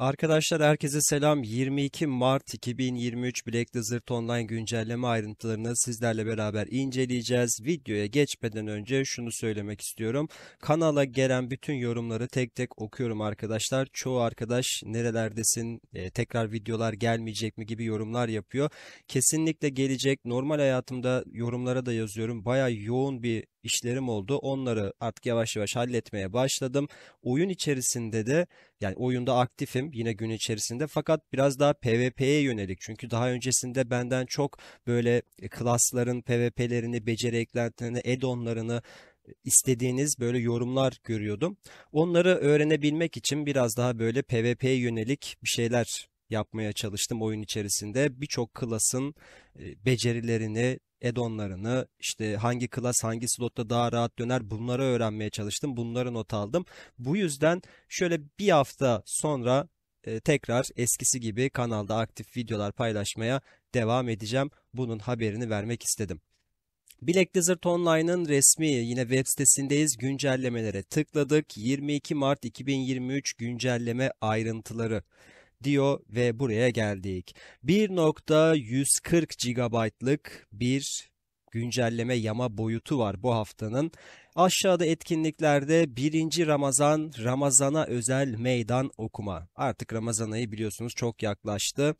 Arkadaşlar herkese selam. 22 Mart 2023 Black Desert Online güncelleme ayrıntılarını sizlerle beraber inceleyeceğiz. Videoya geçmeden önce şunu söylemek istiyorum. Kanala gelen bütün yorumları tek tek okuyorum arkadaşlar. Çoğu arkadaş nerelerdesin, e, tekrar videolar gelmeyecek mi gibi yorumlar yapıyor. Kesinlikle gelecek. Normal hayatımda yorumlara da yazıyorum. Baya yoğun bir işlerim oldu. Onları artık yavaş yavaş halletmeye başladım. Oyun içerisinde de yani oyunda aktifim yine gün içerisinde fakat biraz daha PvP'ye yönelik. Çünkü daha öncesinde benden çok böyle e, klasların PvP'lerini, beceri eklentilerini, add-on'larını e, istediğiniz böyle yorumlar görüyordum. Onları öğrenebilmek için biraz daha böyle PvP'ye yönelik bir şeyler yapmaya çalıştım oyun içerisinde. Birçok klasın e, becerilerini, add-onlarını işte hangi klas, hangi slotta daha rahat döner bunları öğrenmeye çalıştım. Bunları not aldım. Bu yüzden şöyle bir hafta sonra e, tekrar eskisi gibi kanalda aktif videolar paylaşmaya devam edeceğim. Bunun haberini vermek istedim. Black Desert Online'ın resmi yine web sitesindeyiz. Güncellemelere tıkladık. 22 Mart 2023 güncelleme ayrıntıları diyor ve buraya geldik. 1.140 GB'lık bir güncelleme yama boyutu var bu haftanın. Aşağıda etkinliklerde birinci Ramazan, Ramazana özel meydan okuma. Artık Ramazan ayı biliyorsunuz çok yaklaştı.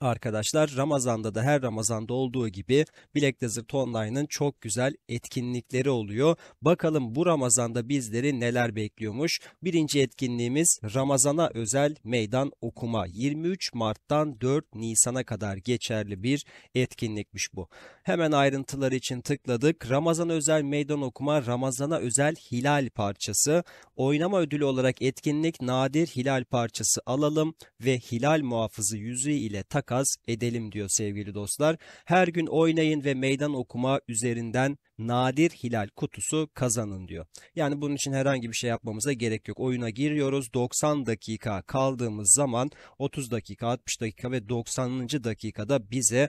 Arkadaşlar Ramazan'da da her Ramazan'da olduğu gibi Black Desert Online'ın çok güzel etkinlikleri oluyor. Bakalım bu Ramazan'da bizleri neler bekliyormuş. Birinci etkinliğimiz Ramazan'a özel meydan okuma. 23 Mart'tan 4 Nisan'a kadar geçerli bir etkinlikmiş bu. Hemen ayrıntıları için tıkladık. Ramazan özel meydan okuma Ramazan'a özel hilal parçası. Oynama ödülü olarak etkinlik nadir hilal parçası alalım ve hilal muhafızı yüzüğü ile tak takas edelim diyor sevgili dostlar. Her gün oynayın ve meydan okuma üzerinden nadir hilal kutusu kazanın diyor. Yani bunun için herhangi bir şey yapmamıza gerek yok. Oyuna giriyoruz 90 dakika kaldığımız zaman 30 dakika 60 dakika ve 90. dakikada bize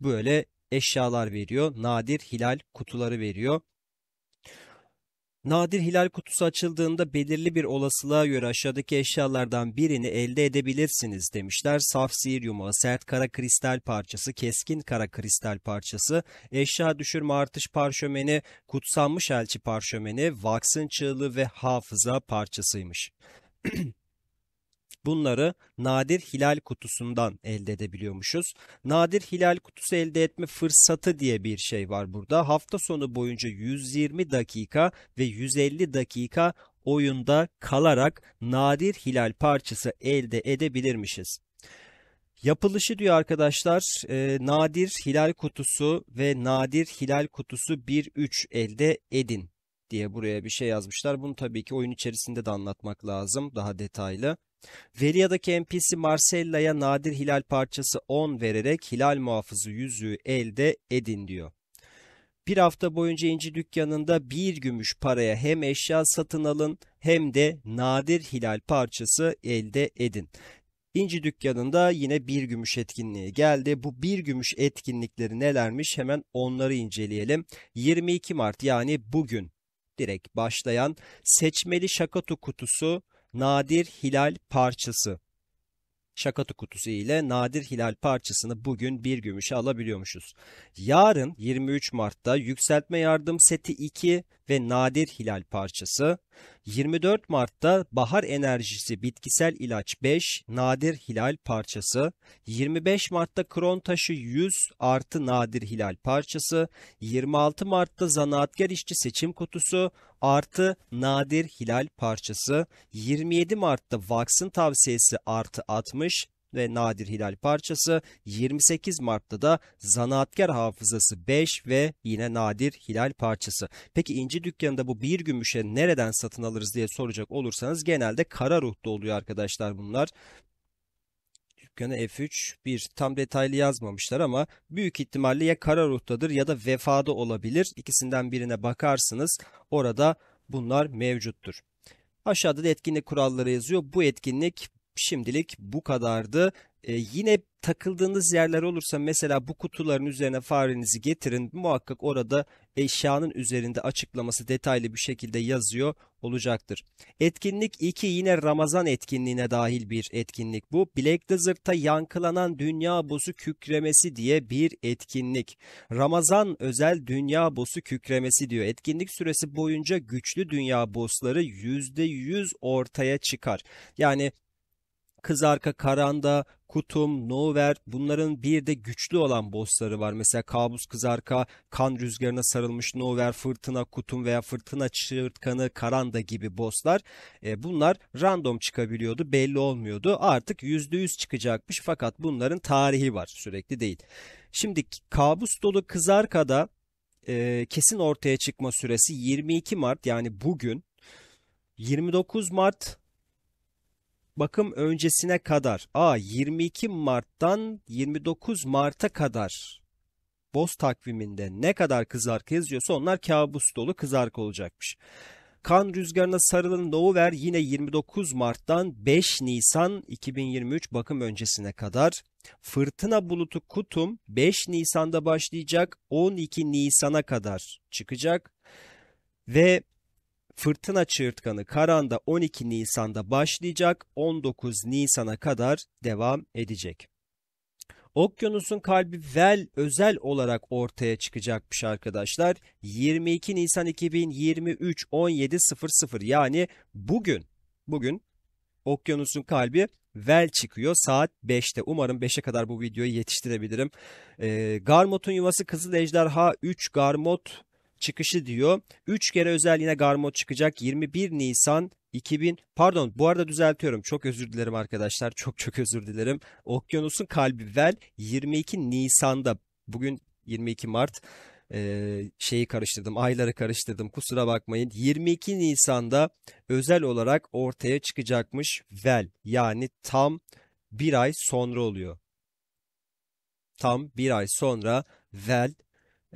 böyle eşyalar veriyor. Nadir hilal kutuları veriyor. Nadir hilal kutusu açıldığında belirli bir olasılığa göre aşağıdaki eşyalardan birini elde edebilirsiniz demişler. Saf sihir yumağı, sert kara kristal parçası, keskin kara kristal parçası, eşya düşürme artış parşömeni, kutsanmış elçi parşömeni, vaksın çığlığı ve hafıza parçasıymış. Bunları nadir hilal kutusundan elde edebiliyormuşuz. Nadir hilal kutusu elde etme fırsatı diye bir şey var burada. Hafta sonu boyunca 120 dakika ve 150 dakika oyunda kalarak nadir hilal parçası elde edebilirmişiz. Yapılışı diyor arkadaşlar e, nadir hilal kutusu ve nadir hilal kutusu 1-3 elde edin diye buraya bir şey yazmışlar. Bunu tabii ki oyun içerisinde de anlatmak lazım daha detaylı. Velia'daki NPC Marcella'ya nadir hilal parçası 10 vererek hilal muhafızı yüzüğü elde edin diyor. Bir hafta boyunca inci dükkanında bir gümüş paraya hem eşya satın alın hem de nadir hilal parçası elde edin. İnci dükkanında yine bir gümüş etkinliği geldi. Bu bir gümüş etkinlikleri nelermiş hemen onları inceleyelim. 22 Mart yani bugün direkt başlayan seçmeli şakatu kutusu nadir hilal parçası. Şakatı kutusu ile nadir hilal parçasını bugün bir gümüşe alabiliyormuşuz. Yarın 23 Mart'ta yükseltme yardım seti 2 ve nadir hilal parçası. 24 Mart'ta bahar enerjisi bitkisel ilaç 5 nadir hilal parçası. 25 Mart'ta kron taşı 100 artı nadir hilal parçası. 26 Mart'ta zanaatkar işçi seçim kutusu artı nadir hilal parçası. 27 Mart'ta Vax'ın tavsiyesi artı 60 ve Nadir Hilal parçası 28 Mart'ta da Zanaatkar Hafızası 5 ve yine Nadir Hilal parçası. Peki inci dükkanında bu bir gümüşe nereden satın alırız diye soracak olursanız genelde kara ruhta oluyor arkadaşlar bunlar dükkanı F3 bir tam detaylı yazmamışlar ama büyük ihtimalle ya kara ruhtadır ya da vefada olabilir. İkisinden birine bakarsınız orada bunlar mevcuttur. Aşağıda da etkinlik kuralları yazıyor. Bu etkinlik şimdilik bu kadardı. E, yine takıldığınız yerler olursa mesela bu kutuların üzerine farenizi getirin. Muhakkak orada eşyanın üzerinde açıklaması detaylı bir şekilde yazıyor olacaktır. Etkinlik 2 yine Ramazan etkinliğine dahil bir etkinlik bu. Black Desert'ta yankılanan dünya Bosu kükremesi diye bir etkinlik. Ramazan özel dünya Bosu kükremesi diyor. Etkinlik süresi boyunca güçlü dünya bossları %100 ortaya çıkar. Yani Kızarka, Karanda, Kutum, Nover bunların bir de güçlü olan bossları var. Mesela Kabus Kızarka, Kan Rüzgarına Sarılmış Nover, Fırtına Kutum veya Fırtına Çığırtkanı, Karanda gibi bosslar. E, bunlar random çıkabiliyordu belli olmuyordu. Artık %100 çıkacakmış fakat bunların tarihi var sürekli değil. Şimdi Kabus Dolu Kızarka'da e, kesin ortaya çıkma süresi 22 Mart yani bugün. 29 Mart bakım öncesine kadar a 22 Mart'tan 29 Mart'a kadar boz takviminde ne kadar kızarık yazıyorsa onlar kabus dolu kızarık olacakmış. Kan rüzgarına sarılın doğuver yine 29 Mart'tan 5 Nisan 2023 bakım öncesine kadar. Fırtına bulutu kutum 5 Nisan'da başlayacak 12 Nisan'a kadar çıkacak. Ve Fırtına Çığırtkanı Karan'da 12 Nisan'da başlayacak, 19 Nisan'a kadar devam edecek. Okyanusun Kalbi Vel özel olarak ortaya çıkacakmış arkadaşlar. 22 Nisan 2023 17.00 yani bugün, bugün Okyanusun Kalbi Vel çıkıyor saat 5'te. Umarım 5'e kadar bu videoyu yetiştirebilirim. Ee, Garmot'un yuvası Kızıl Ejderha 3 Garmot çıkışı diyor. 3 kere özelliğine yine çıkacak. 21 Nisan 2000 pardon bu arada düzeltiyorum çok özür dilerim arkadaşlar çok çok özür dilerim. Okyanus'un kalbi Vel 22 Nisan'da bugün 22 Mart e, şeyi karıştırdım ayları karıştırdım kusura bakmayın 22 Nisan'da özel olarak ortaya çıkacakmış Vel yani tam bir ay sonra oluyor. Tam bir ay sonra Vel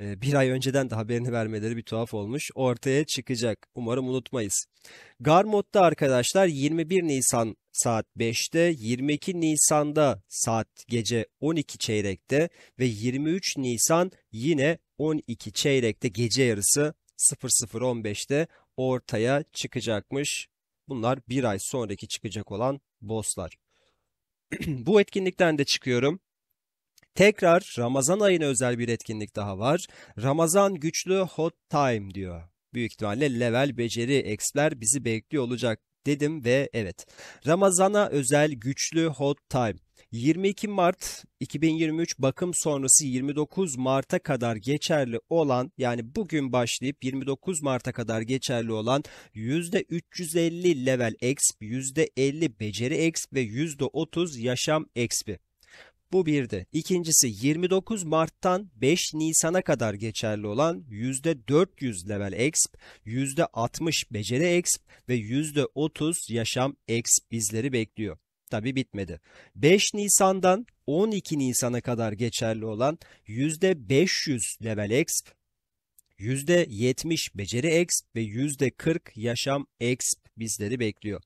ee, bir ay önceden de haberini vermeleri bir tuhaf olmuş. Ortaya çıkacak. Umarım unutmayız. Garmot'ta arkadaşlar 21 Nisan saat 5'te, 22 Nisan'da saat gece 12 çeyrekte ve 23 Nisan yine 12 çeyrekte gece yarısı 00.15'te ortaya çıkacakmış. Bunlar bir ay sonraki çıkacak olan bosslar. Bu etkinlikten de çıkıyorum. Tekrar Ramazan ayına özel bir etkinlik daha var. Ramazan güçlü hot time diyor. Büyük ihtimalle level beceri expler bizi bekliyor olacak dedim ve evet. Ramazana özel güçlü hot time. 22 Mart 2023 bakım sonrası 29 Mart'a kadar geçerli olan yani bugün başlayıp 29 Mart'a kadar geçerli olan %350 level exp, %50 beceri exp ve %30 yaşam exp. Bu birdi. İkincisi 29 Mart'tan 5 Nisan'a kadar geçerli olan %400 level exp, %60 beceri exp ve %30 yaşam exp bizleri bekliyor. Tabi bitmedi. 5 Nisan'dan 12 Nisan'a kadar geçerli olan %500 level exp, %70 beceri exp ve %40 yaşam exp bizleri bekliyor.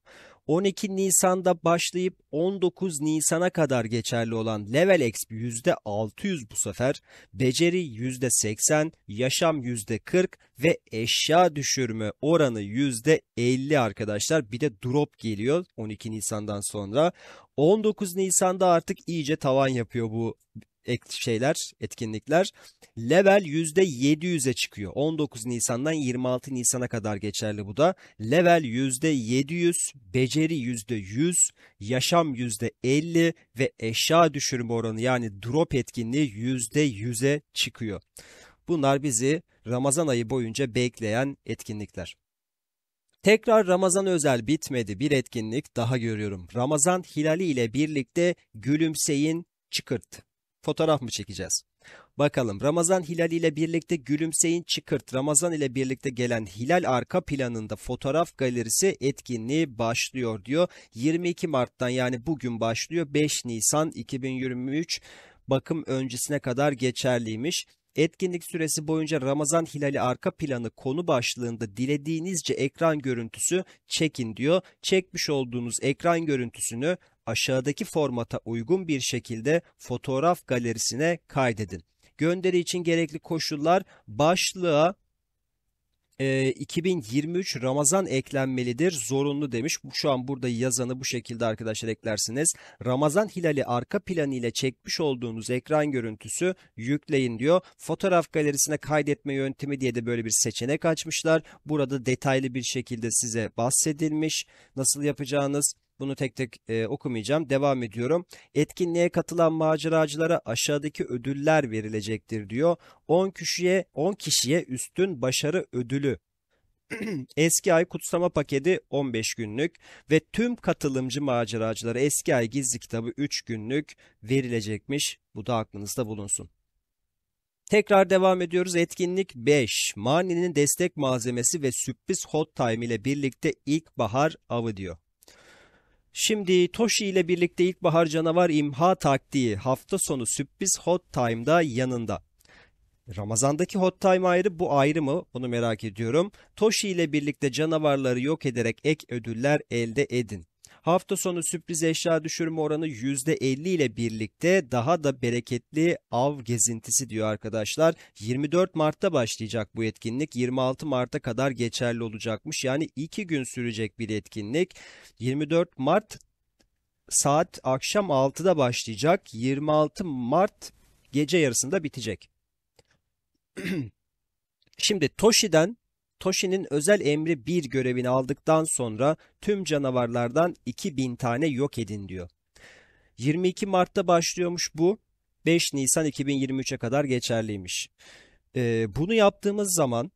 12 Nisan'da başlayıp 19 Nisan'a kadar geçerli olan Level X %600 bu sefer, beceri %80, yaşam %40 ve eşya düşürme oranı %50 arkadaşlar. Bir de drop geliyor 12 Nisan'dan sonra. 19 Nisan'da artık iyice tavan yapıyor bu et şeyler, etkinlikler level %700'e çıkıyor. 19 Nisan'dan 26 Nisan'a kadar geçerli bu da. Level %700, beceri %100, yaşam %50 ve eşya düşürme oranı yani drop etkinliği %100'e çıkıyor. Bunlar bizi Ramazan ayı boyunca bekleyen etkinlikler. Tekrar Ramazan özel bitmedi bir etkinlik daha görüyorum. Ramazan hilali ile birlikte gülümseyin çıkırttı fotoğraf mı çekeceğiz? Bakalım Ramazan hilali ile birlikte gülümseyin çıkırt Ramazan ile birlikte gelen hilal arka planında fotoğraf galerisi etkinliği başlıyor diyor. 22 Mart'tan yani bugün başlıyor 5 Nisan 2023 bakım öncesine kadar geçerliymiş. Etkinlik süresi boyunca Ramazan Hilali arka planı konu başlığında dilediğinizce ekran görüntüsü çekin diyor. Çekmiş olduğunuz ekran görüntüsünü aşağıdaki formata uygun bir şekilde fotoğraf galerisine kaydedin. Gönderi için gerekli koşullar başlığa e, 2023 Ramazan eklenmelidir zorunlu demiş. Şu an burada yazanı bu şekilde arkadaşlar eklersiniz. Ramazan hilali arka planı ile çekmiş olduğunuz ekran görüntüsü yükleyin diyor. Fotoğraf galerisine kaydetme yöntemi diye de böyle bir seçenek açmışlar. Burada detaylı bir şekilde size bahsedilmiş. Nasıl yapacağınız bunu tek tek e, okumayacağım. Devam ediyorum. Etkinliğe katılan maceracılara aşağıdaki ödüller verilecektir diyor. 10 kişiye 10 kişiye üstün başarı ödülü eski ay kutsama paketi 15 günlük ve tüm katılımcı maceracılara eski ay gizli kitabı 3 günlük verilecekmiş. Bu da aklınızda bulunsun. Tekrar devam ediyoruz. Etkinlik 5. Mani'nin destek malzemesi ve sürpriz hot time ile birlikte ilkbahar avı diyor. Şimdi Toshi ile birlikte ilkbahar canavar imha taktiği hafta sonu sürpriz Hot Time'da yanında. Ramazandaki Hot Time ayrı bu ayrı mı? Bunu merak ediyorum. Toshi ile birlikte canavarları yok ederek ek ödüller elde edin. Hafta sonu sürpriz eşya düşürme oranı %50 ile birlikte daha da bereketli av gezintisi diyor arkadaşlar. 24 Mart'ta başlayacak bu etkinlik. 26 Mart'a kadar geçerli olacakmış. Yani 2 gün sürecek bir etkinlik. 24 Mart saat akşam 6'da başlayacak. 26 Mart gece yarısında bitecek. Şimdi Toshi'den Toshi'nin özel emri bir görevini aldıktan sonra tüm canavarlardan 2000 tane yok edin diyor. 22 Mart'ta başlıyormuş bu. 5 Nisan 2023'e kadar geçerliymiş. Ee, bunu yaptığımız zaman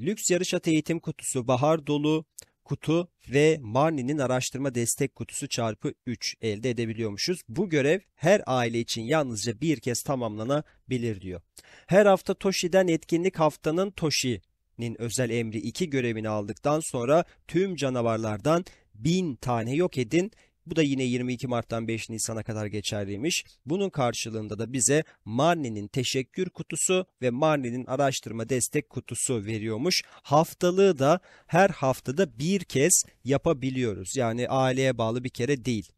lüks yarış atı eğitim kutusu, bahar dolu kutu ve Marni'nin araştırma destek kutusu çarpı 3 elde edebiliyormuşuz. Bu görev her aile için yalnızca bir kez tamamlanabilir diyor. Her hafta Toshi'den etkinlik haftanın Toshi nin özel emri iki görevini aldıktan sonra tüm canavarlardan bin tane yok edin. Bu da yine 22 Mart'tan 5 Nisan'a kadar geçerliymiş. Bunun karşılığında da bize Marni'nin teşekkür kutusu ve Marni'nin araştırma destek kutusu veriyormuş. Haftalığı da her haftada bir kez yapabiliyoruz. Yani aileye bağlı bir kere değil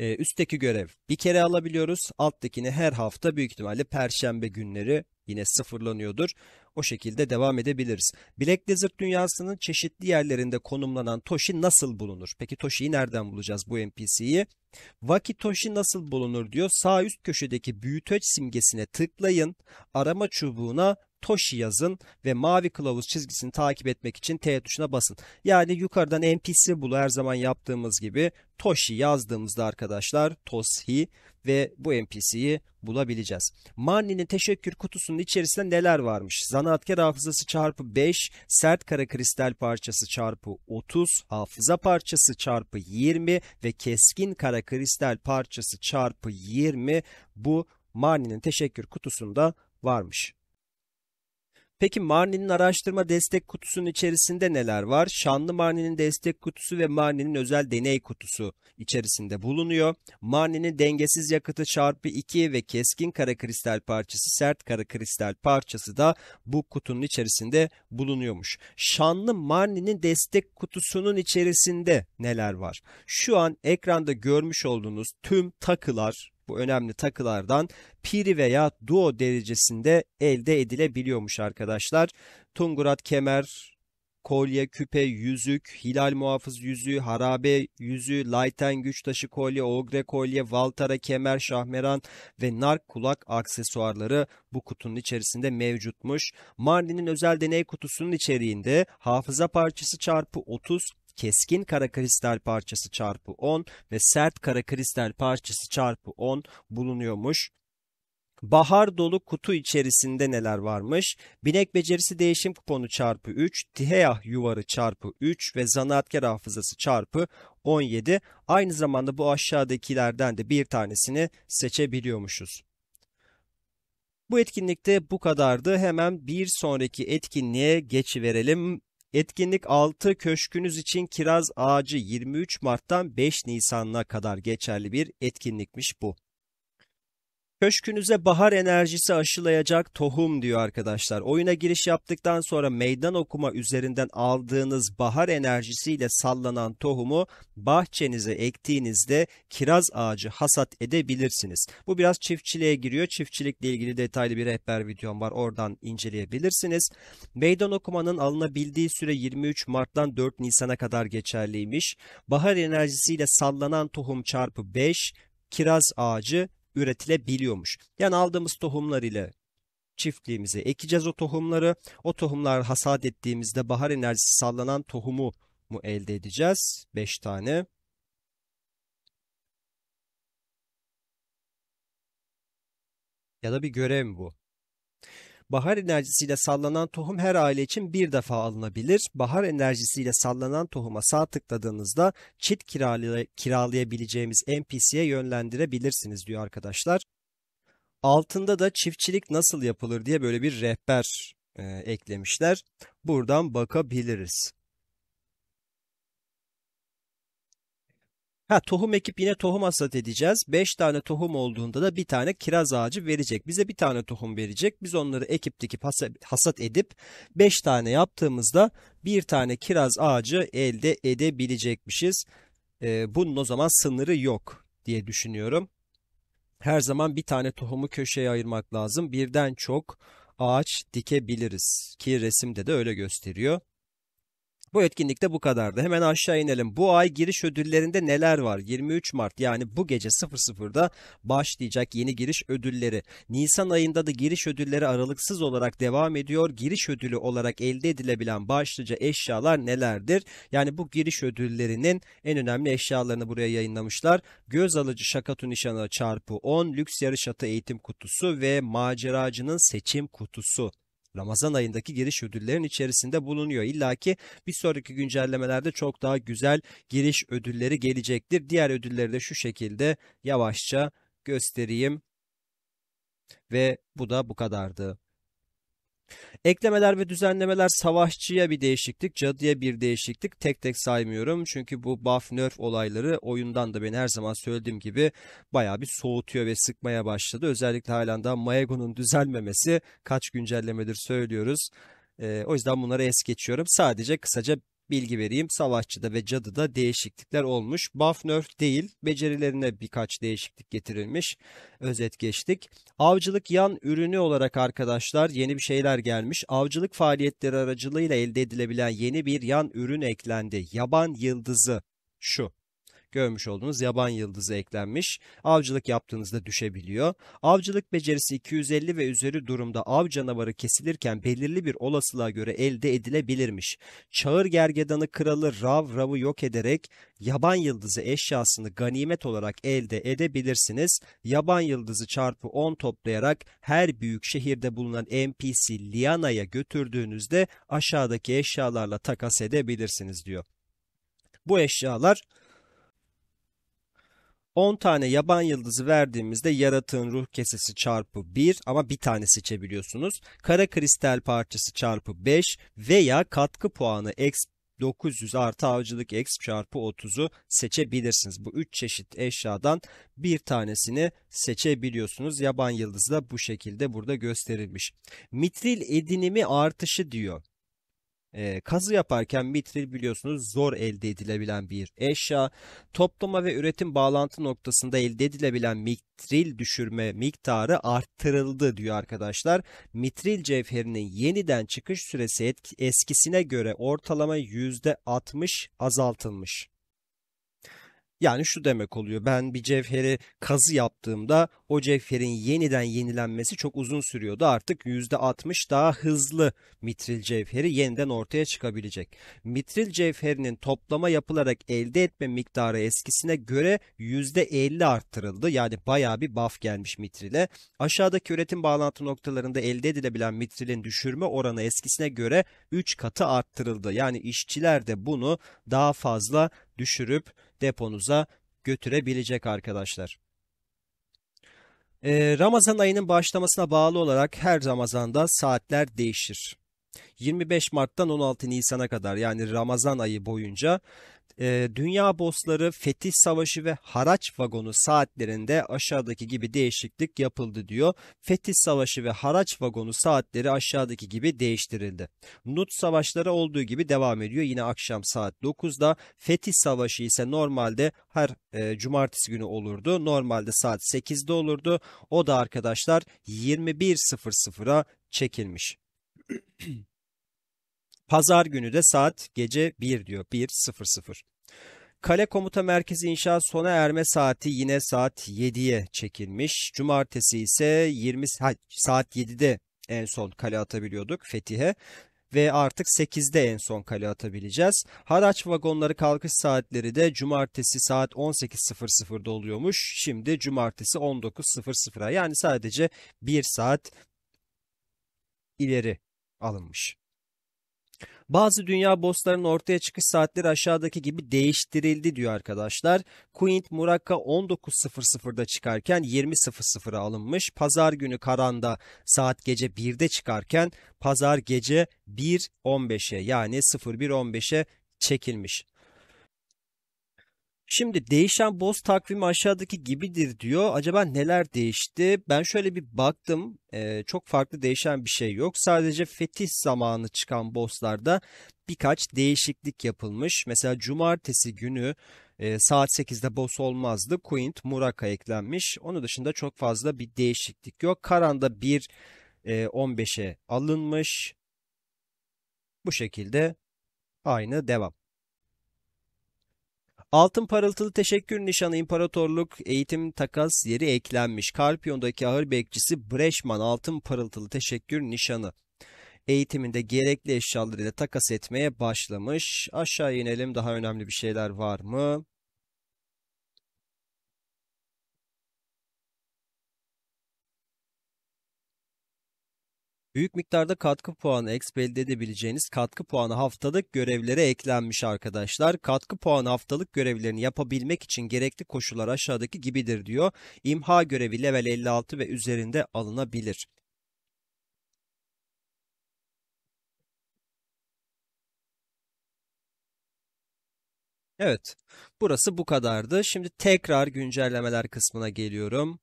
e, üstteki görev bir kere alabiliyoruz. Alttakini her hafta büyük ihtimalle perşembe günleri yine sıfırlanıyordur. O şekilde devam edebiliriz. Black Desert dünyasının çeşitli yerlerinde konumlanan Toshi nasıl bulunur? Peki Toshi'yi nereden bulacağız bu NPC'yi? Vaki Toshi nasıl bulunur diyor. Sağ üst köşedeki büyüteç simgesine tıklayın. Arama çubuğuna Toshi yazın ve mavi kılavuz çizgisini takip etmek için T tuşuna basın. Yani yukarıdan NPC bulu her zaman yaptığımız gibi Toshi yazdığımızda arkadaşlar Toshi ve bu NPC'yi bulabileceğiz. Marnin'in teşekkür kutusunun içerisinde neler varmış? Zanaatkar hafızası çarpı 5, sert kara kristal parçası çarpı 30, hafıza parçası çarpı 20 ve keskin kara kristal parçası çarpı 20 bu Marnin'in teşekkür kutusunda varmış. Peki Marni'nin araştırma destek kutusunun içerisinde neler var? Şanlı Marni'nin destek kutusu ve Marni'nin özel deney kutusu içerisinde bulunuyor. Marni'nin dengesiz yakıtı çarpı 2 ve keskin kara kristal parçası, sert kara kristal parçası da bu kutunun içerisinde bulunuyormuş. Şanlı Marni'nin destek kutusunun içerisinde neler var? Şu an ekranda görmüş olduğunuz tüm takılar bu önemli takılardan piri veya duo derecesinde elde edilebiliyormuş arkadaşlar. Tungurat kemer, kolye, küpe, yüzük, hilal muhafız yüzüğü, harabe yüzüğü, layten güç taşı kolye, ogre kolye, valtara, kemer, şahmeran ve nark kulak aksesuarları bu kutunun içerisinde mevcutmuş. Mardin'in özel deney kutusunun içeriğinde hafıza parçası çarpı 30 keskin kara kristal parçası çarpı 10 ve sert kara kristal parçası çarpı 10 bulunuyormuş. Bahar dolu kutu içerisinde neler varmış? Binek becerisi değişim kuponu çarpı 3, Tiheyah yuvarı çarpı 3 ve zanaatkar hafızası çarpı 17. Aynı zamanda bu aşağıdakilerden de bir tanesini seçebiliyormuşuz. Bu etkinlikte bu kadardı. Hemen bir sonraki etkinliğe geçiverelim. Etkinlik 6 köşkünüz için kiraz ağacı 23 Mart'tan 5 Nisan'ına kadar geçerli bir etkinlikmiş bu. Köşkünüze bahar enerjisi aşılayacak tohum diyor arkadaşlar. Oyuna giriş yaptıktan sonra meydan okuma üzerinden aldığınız bahar enerjisiyle sallanan tohumu bahçenize ektiğinizde kiraz ağacı hasat edebilirsiniz. Bu biraz çiftçiliğe giriyor. Çiftçilikle ilgili detaylı bir rehber videom var. Oradan inceleyebilirsiniz. Meydan okumanın alınabildiği süre 23 Mart'tan 4 Nisan'a kadar geçerliymiş. Bahar enerjisiyle sallanan tohum çarpı 5 kiraz ağacı üretilebiliyormuş. Yani aldığımız tohumlar ile çiftliğimize ekeceğiz o tohumları. O tohumlar hasat ettiğimizde bahar enerjisi sallanan tohumu mu elde edeceğiz? 5 tane. Ya da bir görev mi bu? Bahar enerjisiyle sallanan tohum her aile için bir defa alınabilir. Bahar enerjisiyle sallanan tohuma sağ tıkladığınızda çit kiralay kiralayabileceğimiz NPC'ye yönlendirebilirsiniz diyor arkadaşlar. Altında da çiftçilik nasıl yapılır diye böyle bir rehber e, eklemişler. Buradan bakabiliriz. Ha tohum ekip yine tohum hasat edeceğiz. 5 tane tohum olduğunda da bir tane kiraz ağacı verecek. Bize bir tane tohum verecek. Biz onları ekip dikip hasat edip 5 tane yaptığımızda bir tane kiraz ağacı elde edebilecekmişiz. Ee, bunun o zaman sınırı yok diye düşünüyorum. Her zaman bir tane tohumu köşeye ayırmak lazım. Birden çok ağaç dikebiliriz ki resimde de öyle gösteriyor. Bu etkinlikte bu kadardı. Hemen aşağı inelim. Bu ay giriş ödüllerinde neler var? 23 Mart yani bu gece 00'da başlayacak yeni giriş ödülleri. Nisan ayında da giriş ödülleri aralıksız olarak devam ediyor. Giriş ödülü olarak elde edilebilen başlıca eşyalar nelerdir? Yani bu giriş ödüllerinin en önemli eşyalarını buraya yayınlamışlar. Göz alıcı şakatu nişanı çarpı 10, lüks yarış atı eğitim kutusu ve maceracının seçim kutusu. Ramazan ayındaki giriş ödüllerin içerisinde bulunuyor. İlla ki bir sonraki güncellemelerde çok daha güzel giriş ödülleri gelecektir. Diğer ödülleri de şu şekilde yavaşça göstereyim. Ve bu da bu kadardı. Eklemeler ve düzenlemeler savaşçıya bir değişiklik, cadıya bir değişiklik. Tek tek saymıyorum çünkü bu buff nerf olayları oyundan da beni her zaman söylediğim gibi baya bir soğutuyor ve sıkmaya başladı. Özellikle halen daha Maego'nun düzelmemesi kaç güncellemedir söylüyoruz. Ee, o yüzden bunları es geçiyorum. Sadece kısaca bilgi vereyim. Savaşçıda ve Cadı'da değişiklikler olmuş. Buff nerf değil. Becerilerine birkaç değişiklik getirilmiş. Özet geçtik. Avcılık yan ürünü olarak arkadaşlar yeni bir şeyler gelmiş. Avcılık faaliyetleri aracılığıyla elde edilebilen yeni bir yan ürün eklendi. Yaban yıldızı şu görmüş olduğunuz yaban yıldızı eklenmiş. Avcılık yaptığınızda düşebiliyor. Avcılık becerisi 250 ve üzeri durumda av canavarı kesilirken belirli bir olasılığa göre elde edilebilirmiş. Çağır gergedanı kralı Rav Rav'ı yok ederek yaban yıldızı eşyasını ganimet olarak elde edebilirsiniz. Yaban yıldızı çarpı 10 toplayarak her büyük şehirde bulunan NPC Liana'ya götürdüğünüzde aşağıdaki eşyalarla takas edebilirsiniz diyor. Bu eşyalar 10 tane yaban yıldızı verdiğimizde yaratığın ruh kesesi çarpı 1 ama bir tane seçebiliyorsunuz. Kara kristal parçası çarpı 5 veya katkı puanı x 900 artı avcılık x çarpı 30'u seçebilirsiniz. Bu 3 çeşit eşyadan bir tanesini seçebiliyorsunuz. Yaban yıldızı da bu şekilde burada gösterilmiş. Mitril edinimi artışı diyor. E, kazı yaparken mitril biliyorsunuz zor elde edilebilen bir eşya. Toplama ve üretim bağlantı noktasında elde edilebilen mitril düşürme miktarı arttırıldı diyor arkadaşlar. Mitril cevherinin yeniden çıkış süresi eskisine göre ortalama %60 azaltılmış. Yani şu demek oluyor ben bir cevheri kazı yaptığımda o cevherin yeniden yenilenmesi çok uzun sürüyordu. Artık %60 daha hızlı mitril cevheri yeniden ortaya çıkabilecek. Mitril cevherinin toplama yapılarak elde etme miktarı eskisine göre %50 arttırıldı. Yani baya bir buff gelmiş mitrile. Aşağıdaki üretim bağlantı noktalarında elde edilebilen mitrilin düşürme oranı eskisine göre 3 katı arttırıldı. Yani işçiler de bunu daha fazla düşürüp deponuza götürebilecek arkadaşlar. Ee, Ramazan ayının başlamasına bağlı olarak her Ramazan'da saatler değişir. 25 Mart'tan 16 Nisan'a kadar yani Ramazan ayı boyunca e, dünya bossları fetih savaşı ve haraç vagonu saatlerinde aşağıdaki gibi değişiklik yapıldı diyor. Fetih savaşı ve haraç vagonu saatleri aşağıdaki gibi değiştirildi. Nut savaşları olduğu gibi devam ediyor yine akşam saat 9'da. Fetih savaşı ise normalde her e, cumartesi günü olurdu. Normalde saat 8'de olurdu. O da arkadaşlar 21.00'a çekilmiş. Pazar günü de saat gece 1 diyor. 1.00. Kale Komuta Merkezi inşa sona erme saati yine saat 7'ye çekilmiş. Cumartesi ise 20 saat 7'de en son kale atabiliyorduk Fetih'e ve artık 8'de en son kale atabileceğiz. Haraç vagonları kalkış saatleri de cumartesi saat 18.00'da oluyormuş. Şimdi cumartesi 19.00'a yani sadece 1 saat ileri alınmış. Bazı dünya bosslarının ortaya çıkış saatleri aşağıdaki gibi değiştirildi diyor arkadaşlar. Quint Murakka 19.00'da çıkarken 20.00'a alınmış. Pazar günü Karan'da saat gece 1'de çıkarken pazar gece 1.15'e yani 01.15'e çekilmiş. Şimdi değişen boz takvimi aşağıdaki gibidir diyor. Acaba neler değişti? Ben şöyle bir baktım. Ee, çok farklı değişen bir şey yok. Sadece fetih zamanı çıkan bozlarda birkaç değişiklik yapılmış. Mesela cumartesi günü e, saat 8'de boss olmazdı. Quint Muraka eklenmiş. Onun dışında çok fazla bir değişiklik yok. Karan'da 1 e, 15'e alınmış. Bu şekilde aynı devam. Altın parıltılı teşekkür nişanı imparatorluk eğitim takas yeri eklenmiş. Karpion'daki ahır bekçisi Breşman altın parıltılı teşekkür nişanı eğitiminde gerekli eşyalarıyla takas etmeye başlamış. Aşağı inelim daha önemli bir şeyler var mı? büyük miktarda katkı puanı ex elde edebileceğiniz katkı puanı haftalık görevlere eklenmiş arkadaşlar. Katkı puanı haftalık görevlerini yapabilmek için gerekli koşullar aşağıdaki gibidir diyor. İmha görevi level 56 ve üzerinde alınabilir. Evet, burası bu kadardı. Şimdi tekrar güncellemeler kısmına geliyorum.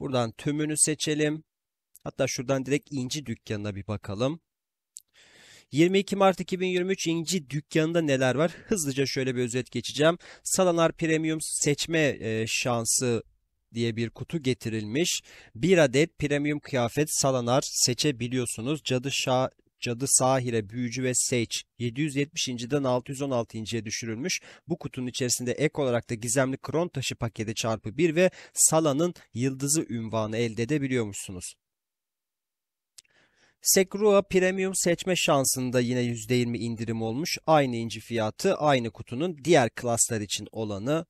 Buradan tümünü seçelim. Hatta şuradan direkt inci dükkanına bir bakalım. 22 Mart 2023 İnci dükkanında neler var? Hızlıca şöyle bir özet geçeceğim. Salanar Premium seçme e, şansı diye bir kutu getirilmiş. Bir adet premium kıyafet Salanar seçebiliyorsunuz. Cadı Şah Cadı Sahire, Büyücü ve Seç 616 616.ye düşürülmüş. Bu kutunun içerisinde ek olarak da gizemli kron taşı paketi çarpı 1 ve Sala'nın yıldızı ünvanı elde edebiliyormuşsunuz. Sekrua Premium seçme şansında yine %20 indirim olmuş. Aynı inci fiyatı aynı kutunun diğer klaslar için olanı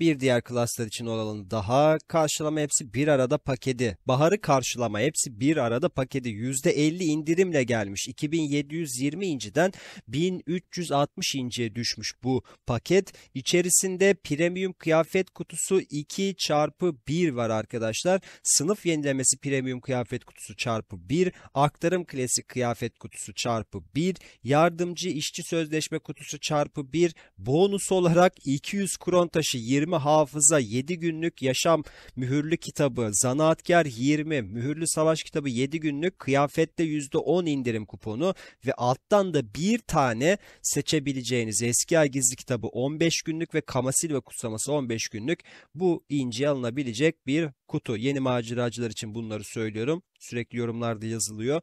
bir diğer klaslar için olanı daha karşılama hepsi bir arada paketi. Baharı karşılama hepsi bir arada paketi %50 indirimle gelmiş. 2720 inciden 1360 inciye düşmüş bu paket. İçerisinde premium kıyafet kutusu 2 çarpı 1 var arkadaşlar. Sınıf yenilemesi premium kıyafet kutusu çarpı 1. Aktarım klasik kıyafet kutusu çarpı 1. Yardımcı işçi sözleşme kutusu çarpı 1. Bonus olarak 200 kron taşı 20 20 hafıza, 7 günlük yaşam mühürlü kitabı, zanaatkar 20 mühürlü savaş kitabı 7 günlük kıyafette %10 indirim kuponu ve alttan da bir tane seçebileceğiniz eski ay gizli kitabı 15 günlük ve kamasil ve kutsaması 15 günlük bu inciye alınabilecek bir kutu. Yeni maceracılar için bunları söylüyorum. Sürekli yorumlarda yazılıyor.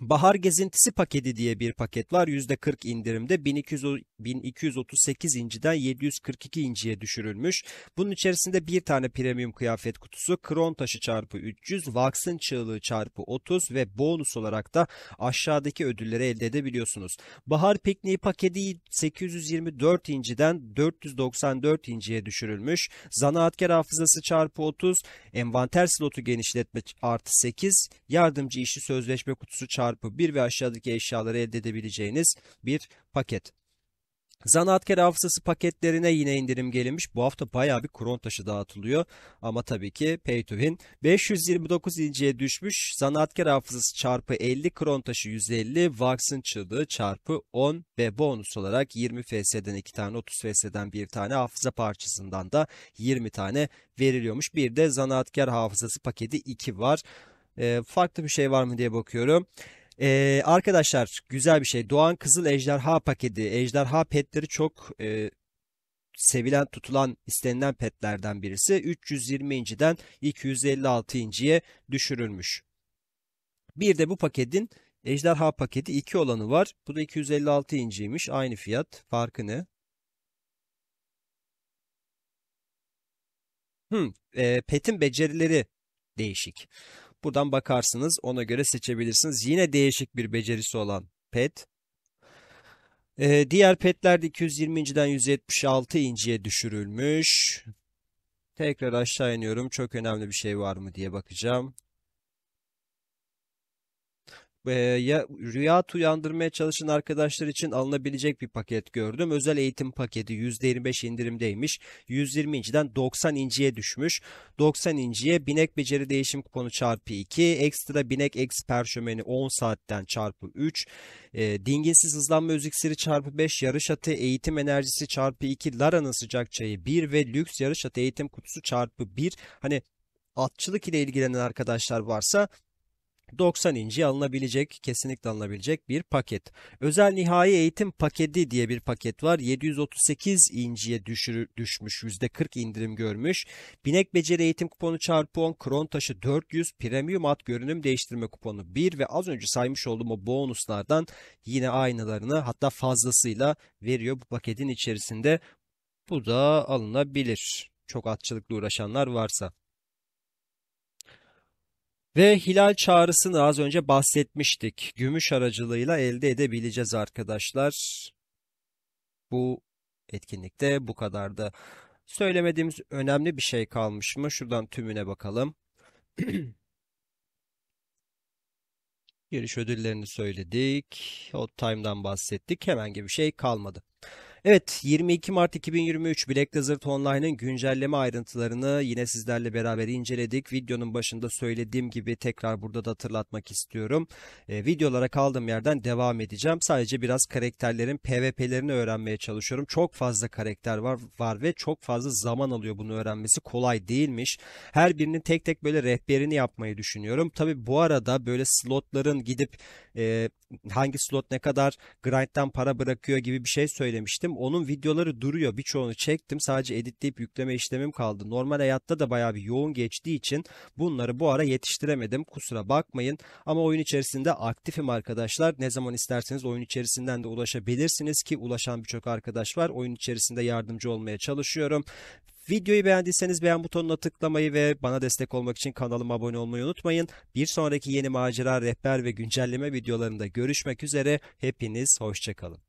Bahar gezintisi paketi diye bir paket var. %40 indirimde 1238 inciden 742 inciye düşürülmüş. Bunun içerisinde bir tane premium kıyafet kutusu, kron taşı çarpı 300, vaksın çığlığı çarpı 30 ve bonus olarak da aşağıdaki ödülleri elde edebiliyorsunuz. Bahar pikniği paketi 824 inciden 494 inciye düşürülmüş. Zanaatkar hafızası çarpı 30, envanter slotu genişletme artı 8, yardımcı işçi sözleşme kutusu çarpı çarpı 1 ve aşağıdaki eşyaları elde edebileceğiniz bir paket. Zanaatkar hafızası paketlerine yine indirim gelmiş. Bu hafta baya bir kron taşı dağıtılıyor. Ama tabii ki pay to win. 529 inceye düşmüş. Zanaatkar hafızası çarpı 50, kron taşı 150, Vax'ın çığlığı çarpı 10 ve bonus olarak 20 FS'den 2 tane, 30 FS'den 1 tane hafıza parçasından da 20 tane veriliyormuş. Bir de zanaatkar hafızası paketi 2 var. E, farklı bir şey var mı diye bakıyorum. Ee, arkadaşlar güzel bir şey. Doğan Kızıl Ejderha paketi. Ejderha petleri çok e, sevilen, tutulan, istenilen petlerden birisi. 320 inciden 256 inciye düşürülmüş. Bir de bu paketin ejderha paketi 2 olanı var. Bu da 256 inciymiş. Aynı fiyat. Farkı ne? Hmm, e, petin becerileri değişik. Buradan bakarsınız ona göre seçebilirsiniz. Yine değişik bir becerisi olan pet. Ee, diğer petler de 220'den 176 inciye düşürülmüş. Tekrar aşağı iniyorum. Çok önemli bir şey var mı diye bakacağım e, ya, rüyat uyandırmaya çalışan arkadaşlar için alınabilecek bir paket gördüm. Özel eğitim paketi %25 indirimdeymiş. 120 inciden 90 inciye düşmüş. 90 inciye binek beceri değişim kuponu çarpı 2. Ekstra binek eks perşömeni 10 saatten çarpı 3. E, dinginsiz hızlanma öziksiri çarpı 5. Yarış atı eğitim enerjisi çarpı 2. Lara'nın sıcak çayı 1 ve lüks yarış atı eğitim kutusu çarpı 1. Hani atçılık ile ilgilenen arkadaşlar varsa 90 inci alınabilecek, kesinlikle alınabilecek bir paket. Özel nihai eğitim paketi diye bir paket var. 738 inciye düşür, düşmüş, %40 indirim görmüş. Binek beceri eğitim kuponu çarpı 10, kron taşı 400, premium at görünüm değiştirme kuponu 1 ve az önce saymış olduğum o bonuslardan yine aynalarını hatta fazlasıyla veriyor bu paketin içerisinde. Bu da alınabilir. Çok atçılıkla uğraşanlar varsa. Ve hilal çağrısını az önce bahsetmiştik. Gümüş aracılığıyla elde edebileceğiz arkadaşlar. Bu etkinlikte bu kadardı. Söylemediğimiz önemli bir şey kalmış mı? Şuradan tümüne bakalım. Giriş ödüllerini söyledik. Hot time'dan bahsettik. Hemen gibi bir şey kalmadı. Evet 22 Mart 2023 Black Desert Online'ın güncelleme ayrıntılarını yine sizlerle beraber inceledik. Videonun başında söylediğim gibi tekrar burada da hatırlatmak istiyorum. E, videolara kaldığım yerden devam edeceğim. Sadece biraz karakterlerin PvP'lerini öğrenmeye çalışıyorum. Çok fazla karakter var, var ve çok fazla zaman alıyor bunu öğrenmesi. Kolay değilmiş. Her birinin tek tek böyle rehberini yapmayı düşünüyorum. Tabi bu arada böyle slotların gidip e, hangi slot ne kadar grind'den para bırakıyor gibi bir şey söylemiştim onun videoları duruyor. Birçoğunu çektim. Sadece editleyip yükleme işlemim kaldı. Normal hayatta da bayağı bir yoğun geçtiği için bunları bu ara yetiştiremedim. Kusura bakmayın. Ama oyun içerisinde aktifim arkadaşlar. Ne zaman isterseniz oyun içerisinden de ulaşabilirsiniz ki ulaşan birçok arkadaş var. Oyun içerisinde yardımcı olmaya çalışıyorum. Videoyu beğendiyseniz beğen butonuna tıklamayı ve bana destek olmak için kanalıma abone olmayı unutmayın. Bir sonraki yeni macera, rehber ve güncelleme videolarında görüşmek üzere. Hepiniz hoşçakalın.